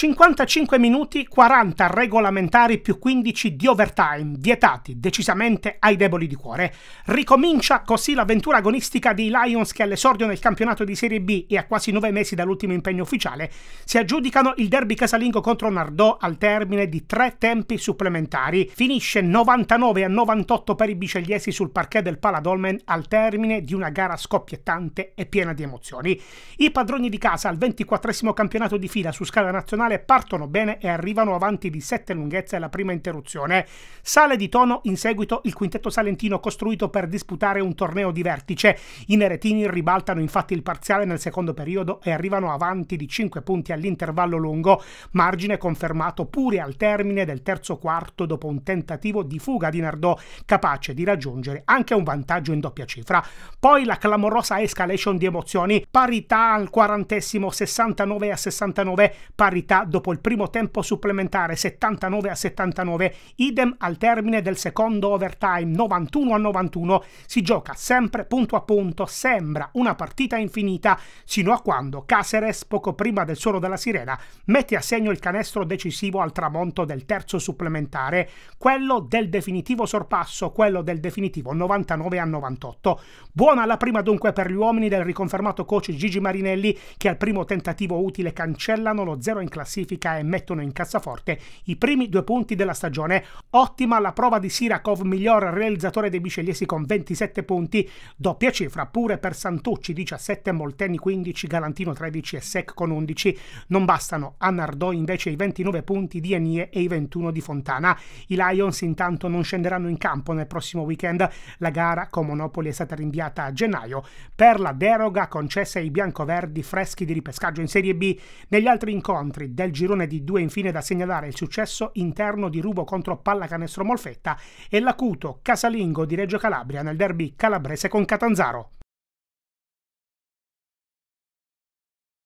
55 minuti 40 regolamentari più 15 di overtime, vietati decisamente ai deboli di cuore. Ricomincia così l'avventura agonistica dei Lions che all'esordio nel campionato di Serie B e a quasi 9 mesi dall'ultimo impegno ufficiale si aggiudicano il derby casalingo contro Nardò al termine di tre tempi supplementari. Finisce 99 a 98 per i bicelliesi sul parquet del Paladolmen al termine di una gara scoppiettante e piena di emozioni. I padroni di casa al 24 campionato di fila su scala nazionale finale partono bene e arrivano avanti di sette lunghezze alla prima interruzione. Sale di tono in seguito il quintetto salentino costruito per disputare un torneo di vertice. I neretini ribaltano infatti il parziale nel secondo periodo e arrivano avanti di 5 punti all'intervallo lungo, margine confermato pure al termine del terzo quarto dopo un tentativo di fuga di Nardò capace di raggiungere anche un vantaggio in doppia cifra. Poi la clamorosa escalation di emozioni, parità al quarantesimo 69 a 69, parità dopo il primo tempo supplementare 79 a 79, idem al termine del secondo overtime 91 a 91. Si gioca sempre punto a punto, sembra una partita infinita, sino a quando Caceres, poco prima del suono della sirena, mette a segno il canestro decisivo al tramonto del terzo supplementare, quello del definitivo sorpasso, quello del definitivo 99 a 98. Buona la prima dunque per gli uomini del riconfermato coach Gigi Marinelli che al primo tentativo utile cancellano lo zero in classifica classifica e mettono in cassaforte i primi due punti della stagione. Ottima la prova di Sirakov, miglior realizzatore dei bicelliesi con 27 punti, doppia cifra pure per Santucci 17, Molteni 15, Galantino 13 e Sec con 11. Non bastano a Nardò invece i 29 punti di Enie e i 21 di Fontana. I Lions intanto non scenderanno in campo nel prossimo weekend. La gara con Monopoli è stata rinviata a gennaio per la deroga concessa ai biancoverdi freschi di ripescaggio in Serie B. Negli altri incontri del girone di due infine da segnalare il successo interno di rubo contro Pallacanestro Molfetta e l'acuto casalingo di Reggio Calabria nel derby calabrese con Catanzaro.